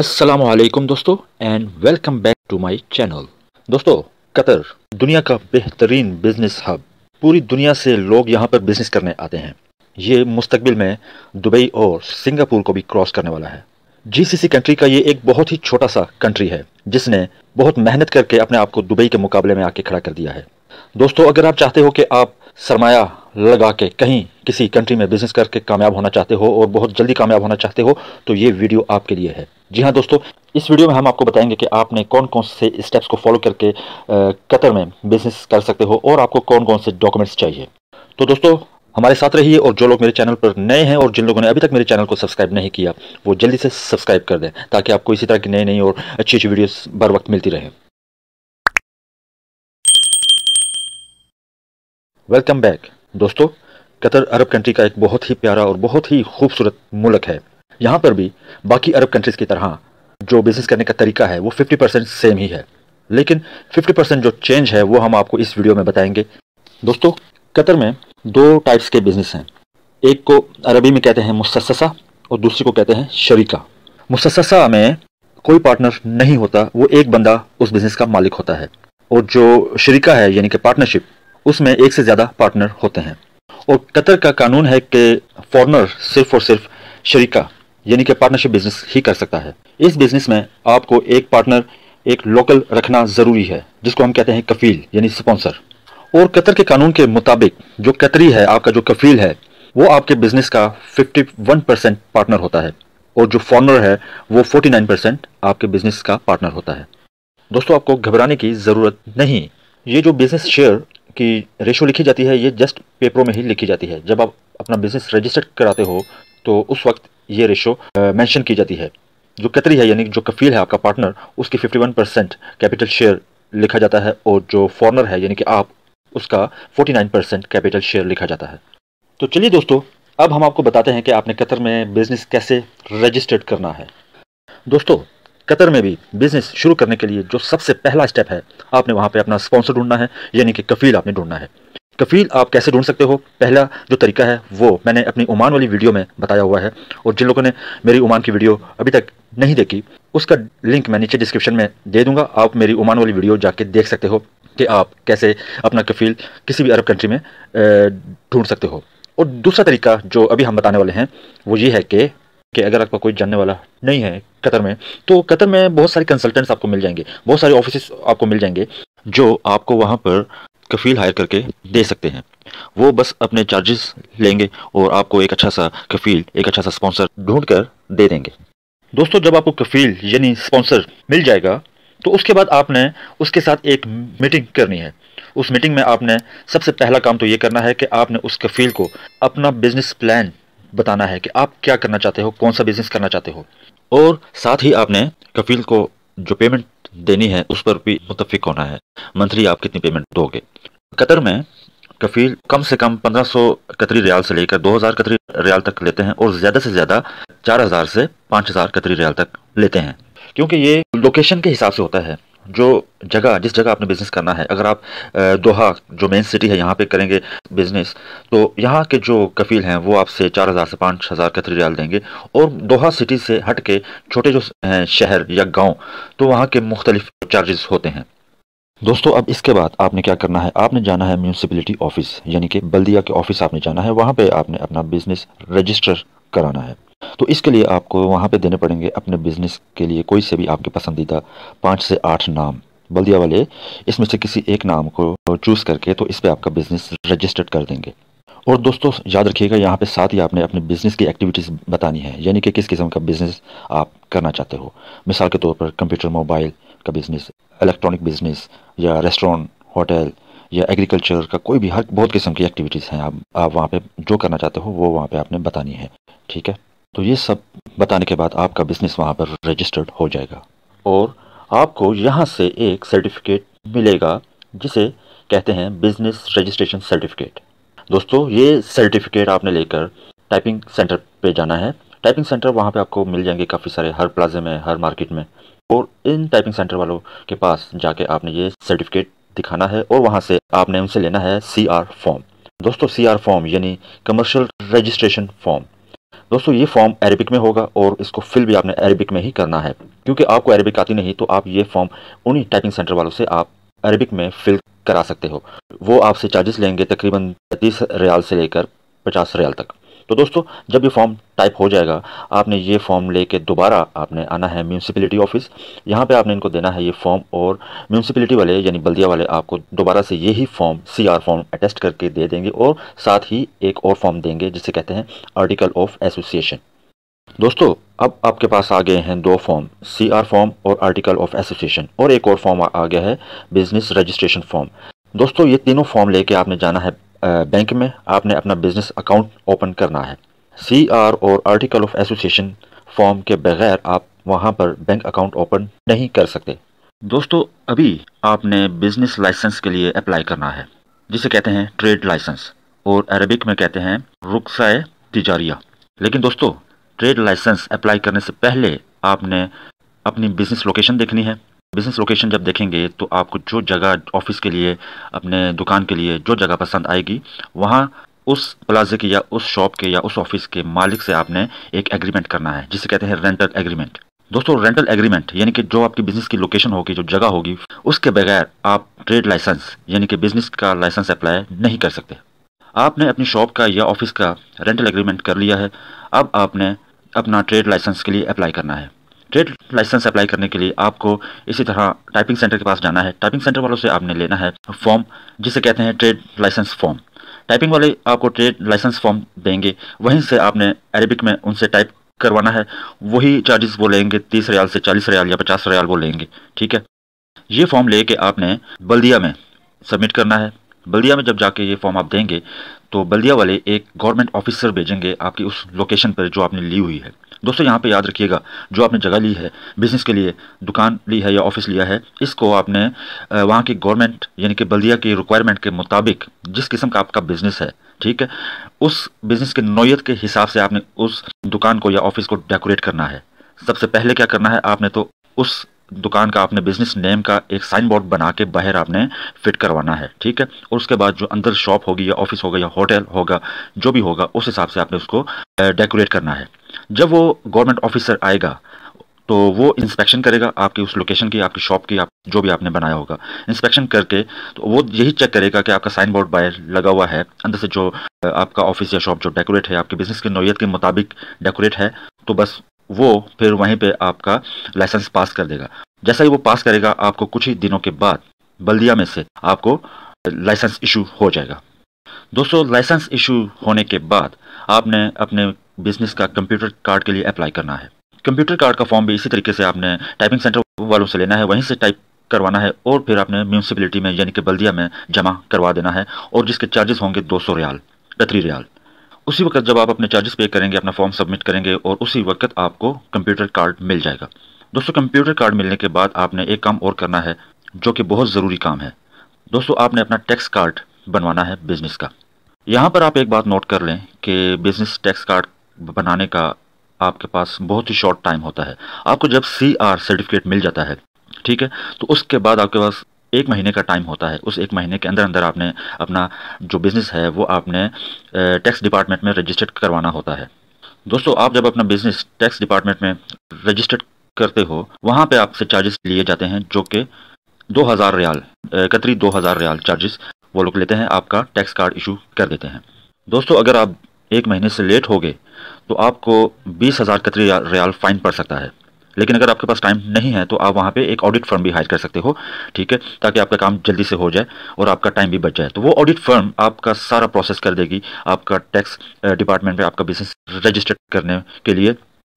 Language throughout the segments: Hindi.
असलम दोस्तों and welcome back to my channel दोस्तों कतर दुनिया का बेहतरीन बिजनेस हब पूरी दुनिया से लोग यहाँ पर बिजनेस करने आते हैं ये मुस्तबिल में दुबई और सिंगापुर को भी क्रॉस करने वाला है जीसीसी कंट्री का ये एक बहुत ही छोटा सा कंट्री है जिसने बहुत मेहनत करके अपने आप को दुबई के मुकाबले में आके खड़ा कर दिया है दोस्तों अगर आप चाहते हो कि आप सरमाया लगा के कहीं किसी कंट्री में बिजनेस करके कामयाब होना चाहते हो और बहुत जल्दी कामयाब होना चाहते हो तो ये वीडियो आपके लिए है जी हाँ दोस्तों इस वीडियो में हम आपको बताएंगे कि आपने कौन कौन से स्टेप्स को फॉलो करके कतर में बिजनेस कर सकते हो और आपको कौन कौन से डॉक्यूमेंट्स चाहिए तो दोस्तों हमारे साथ रहिए और जो लोग मेरे चैनल पर नए हैं और जिन लोगों ने अभी तक मेरे चैनल को सब्सक्राइब नहीं किया वो जल्दी से सब्सक्राइब कर दें ताकि आपको इसी तरह की नई नई और अच्छी अच्छी वीडियोस बर वक्त मिलती रहे वेलकम बैक दोस्तों कतर अरब कंट्री का एक बहुत ही प्यारा और बहुत ही खूबसूरत मुल्क है यहाँ पर भी बाकी अरब कंट्रीज़ की तरह जो बिज़नेस करने का तरीका है वो 50 परसेंट सेम ही है लेकिन 50 परसेंट जो चेंज है वो हम आपको इस वीडियो में बताएंगे दोस्तों कतर में दो टाइप्स के बिज़नेस हैं एक को अरबी में कहते हैं मुसससा और दूसरी को कहते हैं शरीका मुसससा में कोई पार्टनर नहीं होता वो एक बंदा उस बिज़नेस का मालिक होता है और जो शरीका है यानी कि पार्टनरशिप उसमें एक से ज़्यादा पार्टनर होते हैं और कतर का कानून है कि फॉरनर सिर्फ और सिर्फ शरीका यानी कि पार्टनरशिप बिजनेस ही कर सकता है इस बिजनेस में आपको एक पार्टनर एक लोकल रखना ज़रूरी है जिसको हम कहते हैं कफील यानी स्पॉन्सर और कतर के कानून के मुताबिक जो कतरी है आपका जो कफील है वो आपके बिजनेस का 51 परसेंट पार्टनर होता है और जो फॉरनर है वो 49 परसेंट आपके बिजनेस का पार्टनर होता है दोस्तों आपको घबराने की ज़रूरत नहीं ये जो बिजनेस शेयर की रेशो लिखी जाती है ये जस्ट पेपरों में ही लिखी जाती है जब आप अपना बिजनेस रजिस्टर्ड कराते हो तो उस वक्त ये रेशो मेंशन की जाती है जो कतरी है यानी जो कफील है आपका पार्टनर उसकी 51 परसेंट कैपिटल शेयर लिखा जाता है और जो फॉरनर है यानी कि आप उसका 49 परसेंट कैपिटल शेयर लिखा जाता है तो चलिए दोस्तों अब हम आपको बताते हैं कि आपने कतर में बिज़नेस कैसे रजिस्टर्ड करना है दोस्तों कतर में भी बिजनेस शुरू करने के लिए जो सबसे पहला स्टेप है आपने वहाँ पे अपना स्पॉन्सर ढूंढना है यानी कि कफील आपने ढूंढना है कफील आप कैसे ढूंढ सकते हो पहला जो तरीका है वो मैंने अपनी ओमान वाली वीडियो में बताया हुआ है और जिन लोगों ने मेरी ओमान की वीडियो अभी तक नहीं देखी उसका लिंक मैं नीचे डिस्क्रिप्शन में दे दूंगा आप मेरी ओमान वाली वीडियो जाके देख सकते हो कि आप कैसे अपना कफील किसी भी अरब कंट्री में ढूंढ सकते हो और दूसरा तरीका जो अभी हम बताने वाले हैं वो ये है कि कि अगर आपका कोई जानने वाला नहीं है कतर में तो कतर में बहुत सारे कंसल्टेंट्स आपको मिल जाएंगे बहुत सारे ऑफिस आपको मिल जाएंगे जो आपको वहाँ पर कफील हायर करके दे सकते हैं वो बस अपने चार्जेस लेंगे और आपको एक अच्छा सा कफील एक अच्छा सा स्पॉन्सर ढूंढ कर दे देंगे दोस्तों जब आपको कफील यानी स्पॉन्सर मिल जाएगा तो उसके बाद आपने उसके साथ एक मीटिंग करनी है उस मीटिंग में आपने सबसे पहला काम तो ये करना है कि आपने उस कफील को अपना बिजनेस प्लान बताना है कि आप क्या करना चाहते हो कौन सा बिजनेस करना चाहते हो और साथ ही आपने कफील को जो पेमेंट देनी है उस पर भी मुतफिक होना है मंथली आप कितनी पेमेंट दोगे कतर में कफील कम से कम 1500 कतरी रियाल से लेकर 2000 कतरी रियाल तक लेते हैं और ज़्यादा से ज़्यादा 4000 से 5000 कतरी रियाल तक लेते हैं क्योंकि ये लोकेशन के हिसाब से होता है जो जगह जिस जगह आपने बिज़नेस करना है अगर आप दोहा जो मेन सिटी है यहाँ पे करेंगे बिज़नेस तो यहाँ के जो कफ़ील हैं वो आपसे चार हज़ार से पाँच हज़ार कतरी रियाल देंगे और दोहा सिटी से हट के छोटे जो शहर या गांव तो वहाँ के मुख्तलिफ चार्जेस होते हैं दोस्तों अब इसके बाद आपने क्या करना है आपने जाना है म्यूनसिपलिटी ऑफिस यानी कि बल्दिया के ऑफिस आपने जाना है वहाँ पर आपने अपना बिज़नेस रजिस्टर कराना है तो इसके लिए आपको वहाँ पे देने पड़ेंगे अपने बिज़नेस के लिए कोई से भी आपके पसंदीदा पाँच से आठ नाम बल्दिया वाले इसमें से किसी एक नाम को चूज़ करके तो इस पर आपका बिज़नेस रजिस्टर्ड कर देंगे और दोस्तों याद रखिएगा यहाँ पे साथ ही आपने अपने बिज़नेस की एक्टिविटीज़ बतानी है यानी कि किस किस्म का बिज़नेस आप करना चाहते हो मिसाल के तौर पर कंप्यूटर मोबाइल का बिज़नेस इलेक्ट्रॉनिक बिज़नेस या रेस्टोरेंट होटल या एग्रीकल्चर का कोई भी हर बहुत किस्म की एक्टिविटीज़ हैं आप आप वहाँ पे जो करना चाहते हो वो वहाँ पे आपने बतानी है ठीक है तो ये सब बताने के बाद आपका बिजनेस वहाँ पर रजिस्टर्ड हो जाएगा और आपको यहाँ से एक सर्टिफिकेट मिलेगा जिसे कहते हैं बिजनेस रजिस्ट्रेशन सर्टिफिकेट दोस्तों ये सर्टिफिकेट आपने लेकर टाइपिंग सेंटर पे जाना है टाइपिंग सेंटर वहाँ पे आपको मिल जाएंगे काफ़ी सारे हर प्लाजे में हर मार्केट में और इन टाइपिंग सेंटर वालों के पास जाके आपने ये सर्टिफिकेट दिखाना है और वहाँ से आपने उनसे लेना है सी फॉर्म दोस्तों सी फॉर्म यानी कमर्शियल रजिस्ट्रेशन फॉर्म दोस्तों ये फॉर्म अरेबिक में होगा और इसको फिल भी आपने अरेबिक में ही करना है क्योंकि आपको अरेबिक आती नहीं तो आप ये फॉर्म उन्हीं टाइपिंग सेंटर वालों से आप अरेबिक में फिल करा सकते हो वो आपसे चार्जेस लेंगे तकरीबन पैंतीस रियाल से लेकर पचास रियाल तक तो दोस्तों जब ये फॉर्म टाइप हो जाएगा आपने ये फॉर्म लेके दोबारा आपने आना है म्यूनसिपलिटी ऑफिस यहाँ पे आपने इनको देना है ये फॉर्म और म्यूनसिपलिटी वाले यानी बल्दिया वाले आपको दोबारा से यही form C R form attest करके दे देंगे और साथ ही एक और फॉर्म देंगे जिसे कहते हैं आर्टिकल ऑफ एसोसिएशन दोस्तों अब आपके पास आ गए हैं दो फॉर्म सी आर फॉर्म और आर्टिकल ऑफ एसोसिएशन और एक और फॉर्म आ गया है बिजनेस रजिस्ट्रेशन फॉर्म दोस्तों ये तीनों फॉर्म लेके आपने जाना है बैंक में आपने अपना बिजनेस अकाउंट ओपन करना है सी आर और आर्टिकल ऑफ एसोसिएशन फॉर्म के बगैर आप वहाँ पर बैंक अकाउंट ओपन नहीं कर सकते दोस्तों अभी आपने बिजनेस लाइसेंस के लिए अप्लाई करना है जिसे कहते हैं ट्रेड लाइसेंस और अरबिक में कहते हैं रुखसाए तिजारिया लेकिन दोस्तों ट्रेड लाइसेंस अप्लाई करने से पहले आपने अपनी बिजनेस लोकेशन देखनी है बिजनेस लोकेशन जब देखेंगे तो आपको जो जगह ऑफिस के लिए अपने दुकान के लिए जो जगह पसंद आएगी वहाँ उस प्लाजे के या उस शॉप के या उस ऑफिस के मालिक से आपने एक एग्रीमेंट करना है जिसे कहते हैं रेंटल एग्रीमेंट दोस्तों रेंटल एग्रीमेंट यानी कि जो आपकी बिजनेस की लोकेशन होगी जो जगह होगी उसके बगैर आप ट्रेड लाइसेंस यानी कि बिजनेस का लाइसेंस अप्लाई नहीं कर सकते आपने अपनी शॉप का या ऑफिस का रेंटल एग्रीमेंट कर लिया है अब आपने अपना ट्रेड लाइसेंस के लिए अप्लाई करना है ट्रेड लाइसेंस अप्लाई करने के लिए आपको इसी तरह टाइपिंग सेंटर के पास जाना है टाइपिंग सेंटर वालों से आपने लेना है फॉर्म जिसे कहते हैं ट्रेड लाइसेंस फॉर्म टाइपिंग वाले आपको ट्रेड लाइसेंस फॉर्म देंगे वहीं से आपने अरेबिक में उनसे टाइप करवाना है वही चार्जेस वो लेंगे तीस रियाल से चालीस रियाल या पचास रियाल वो लेंगे ठीक है ये फॉर्म लेके आपने बल्दिया में सबमिट करना है बल्दिया में जब जाके ये फॉर्म आप देंगे तो बल्दिया वाले एक गवर्नमेंट ऑफिसर भेजेंगे आपकी उस लोकेशन पर जो आपने ली हुई है दोस्तों यहाँ पे याद रखिएगा जो आपने जगह ली है बिजनेस के लिए दुकान ली है या ऑफिस लिया है इसको आपने वहाँ की गवर्नमेंट यानी कि बल्दिया की रिक्वायरमेंट के मुताबिक जिस किस्म का आपका बिजनेस है ठीक है उस बिजनेस के नोयत के हिसाब से आपने उस दुकान को या ऑफिस को डेकोरेट करना है सबसे पहले क्या करना है आपने तो उस दुकान का आपने बिजनेस नेम का एक साइन बोर्ड बना के बाहर आपने फिट करवाना है ठीक है और उसके बाद जो अंदर शॉप होगी या ऑफिस होगा या होटल होगा जो भी होगा उस हिसाब से आपने उसको डेकोरेट करना है जब वो गवर्नमेंट ऑफिसर आएगा तो वो इंस्पेक्शन करेगा आपकी उस लोकेशन की आपकी शॉप की आप जो भी आपने बनाया होगा इंस्पेक्शन करके तो वो यही चेक करेगा कि आपका साइन बोर्ड बाहर लगा हुआ है अंदर से जो आपका ऑफिस या शॉप जो डेकोरेट है आपके बिजनेस की नोयत के मुताबिक डेकोरेट है तो बस वो फिर वहीं पे आपका लाइसेंस पास कर देगा जैसा ही वो पास करेगा आपको कुछ ही दिनों के बाद बल्दिया में से आपको लाइसेंस इशू हो जाएगा दोस्तों लाइसेंस इशू होने के बाद आपने अपने बिजनेस का कंप्यूटर कार्ड के लिए अप्लाई करना है कंप्यूटर कार्ड का फॉर्म भी इसी तरीके से आपने टाइपिंग सेंटर वालों से लेना है वहीं से टाइप करवाना है और फिर आपने म्यूनसिपलिटी में यानी कि बल्दिया में जमा करवा देना है और जिसके चार्जेस होंगे दो सौ रियाल कतरी रियाल उसी वक्त जब आप अपने चार्जेस पे करेंगे अपना फॉर्म सबमिट करेंगे और उसी वक्त आपको कंप्यूटर कार्ड मिल जाएगा दोस्तों कंप्यूटर कार्ड मिलने के बाद आपने एक काम और करना है जो कि बहुत ज़रूरी काम है दोस्तों आपने अपना टैक्स कार्ड बनवाना है बिज़नेस का यहाँ पर आप एक बात नोट कर लें कि बिज़नेस टैक्स कार्ड बनाने का आपके पास बहुत ही शॉर्ट टाइम होता है आपको जब सी आर सर्टिफिकेट मिल जाता है ठीक है तो उसके बाद आपके पास एक महीने का टाइम होता है उस एक महीने के अंदर अंदर आपने अपना जो बिज़नेस है वो आपने टैक्स डिपार्टमेंट में रजिस्टर्ड करवाना होता है दोस्तों आप जब अपना बिज़नेस टैक्स डिपार्टमेंट में रजिस्टर्ड करते हो वहाँ पे आपसे चार्जेस लिए जाते हैं जो कि दो हज़ार रियाल कतरी दो हज़ार रियाल चार्जेस वो लोग लेते हैं आपका टैक्स कार्ड इशू कर देते हैं दोस्तों अगर आप एक महीने से लेट हो गए तो आपको बीस हज़ार कतरी रियाल फ़ाइन पड़ सकता है लेकिन अगर आपके पास टाइम नहीं है तो आप वहाँ पे एक ऑडिट फर्म भी हायर कर सकते हो ठीक है ताकि आपका काम जल्दी से हो जाए और आपका टाइम भी बच जाए तो वो ऑडिट फर्म आपका सारा प्रोसेस कर देगी आपका टैक्स डिपार्टमेंट में आपका बिजनेस रजिस्टर करने के लिए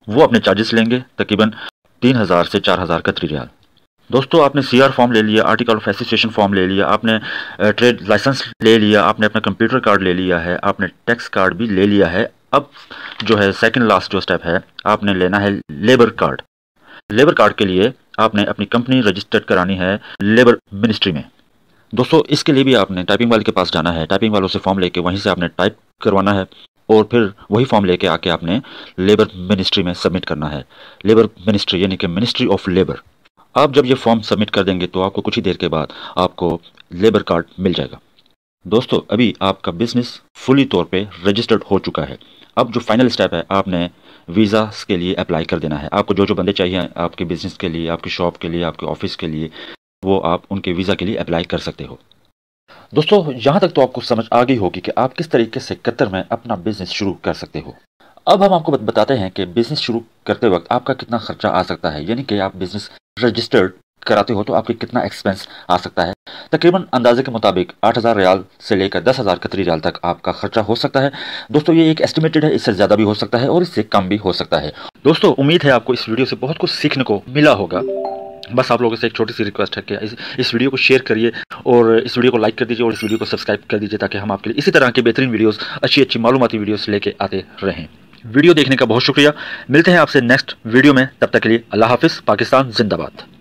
वो अपने चार्जेस लेंगे तकरीबन तीन हज़ार से चार हज़ार कतरी रियाल दोस्तों आपने आर फॉर्म ले लिया आर्टिकल ऑफ एसोसिएशन फॉर्म ले लिया आपने ट्रेड लाइसेंस ले लिया आपने अपना कंप्यूटर कार्ड ले लिया है आपने टैक्स कार्ड भी ले लिया है अब जो है सेकंड लास्ट जो स्टेप है आपने लेना है लेबर कार्ड लेबर कार्ड के लिए आपने अपनी कंपनी रजिस्टर्ड करानी है लेबर मिनिस्ट्री में दोस्तों इसके लिए भी आपने टाइपिंग वाले के पास जाना है टाइपिंग वालों से फॉर्म लेके वहीं से आपने टाइप करवाना है और फिर वही फॉर्म लेके आके आपने लेबर मिनिस्ट्री में सबमिट करना है लेबर मिनिस्ट्री यानी कि मिनिस्ट्री ऑफ लेबर आप जब ये फॉर्म सबमिट कर देंगे तो आपको कुछ ही देर के बाद आपको लेबर कार्ड मिल जाएगा दोस्तों अभी आपका बिजनेस फुली तौर पर रजिस्टर्ड हो चुका है अब जो फाइनल स्टेप है आपने वीज़ा के लिए अप्लाई कर देना है आपको जो जो बंदे चाहिए आपके बिज़नेस के लिए आपकी शॉप के लिए आपके ऑफिस के लिए वो आप उनके वीज़ा के लिए अप्लाई कर सकते हो दोस्तों यहाँ तक तो आपको समझ आ गई होगी कि आप किस तरीके से कतर में अपना बिज़नेस शुरू कर सकते हो अब हम आपको बताते हैं कि बिज़नेस शुरू करते वक्त आपका कितना खर्चा आ सकता है यानी कि आप बिज़नेस रजिस्टर्ड कराते हो तो आपके कितना एक्सपेंस आ सकता है तकरीबन अंदाजे के मुताबिक 8000 रियाल से लेकर 10000 कतरी रियाल तक आपका खर्चा हो सकता है दोस्तों ये एक एस्टिमेटेड है इससे ज़्यादा भी हो सकता है और इससे कम भी हो सकता है दोस्तों उम्मीद है आपको इस वीडियो से बहुत कुछ सीखने को मिला होगा बस आप लोगों से एक छोटी सी रिक्वेस्ट है कि इस, इस वीडियो को शेयर करिए और इस वीडियो को लाइक कर दीजिए और इस वीडियो को सब्सक्राइब कर दीजिए ताकि हम आपके लिए इसी तरह के बेहतरीन वीडियोस अच्छी अच्छी मालूमती वीडियोस लेके आते रहें वीडियो देखने का बहुत शुक्रिया मिलते हैं आपसे नेक्स्ट वीडियो में तब तक के लिए अल्लाह हाफिज़ पाकिस्तान जिंदाबाद